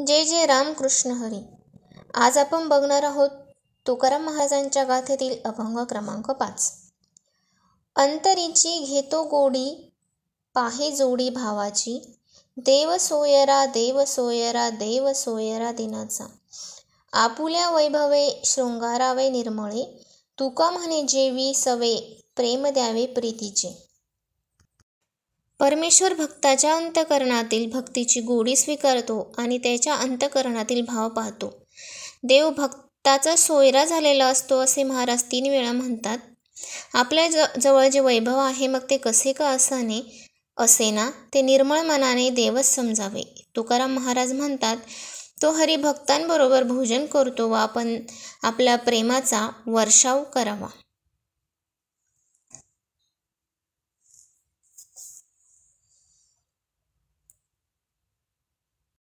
जय जय राम कृष्ण हरी आज आपण बघणार आहोत तुकाराम महाराजांच्या गाथेतील अभंग क्रमांक पाच अंतरीची घेतो गोडी पाहे जोडी भावाची देव सोयरा देव सोयरा देव सोयरा दिनाचा आपुल्या वैभवे शृंगारावे निर्मळे तुका म्हणे जेवी सवे प्रेम द्यावे प्रीतीचे परमेश्वर भक्ताच्या अंतकरणातील भक्तीची गोडी स्वीकारतो आणि त्याच्या अंतकरणातील भाव पाहतो देव भक्ताचा सोयरा झालेला असतो असे महाराज तीन वेळा म्हणतात आपल्या ज जवळ जे वैभव आहे मग ते कसे का असाने असे ना ते निर्मळ मनाने देवच समजावे तुकाराम महाराज म्हणतात तो हरिभक्तांबरोबर भोजन करतो व आपण आपल्या प्रेमाचा वर्षाव करावा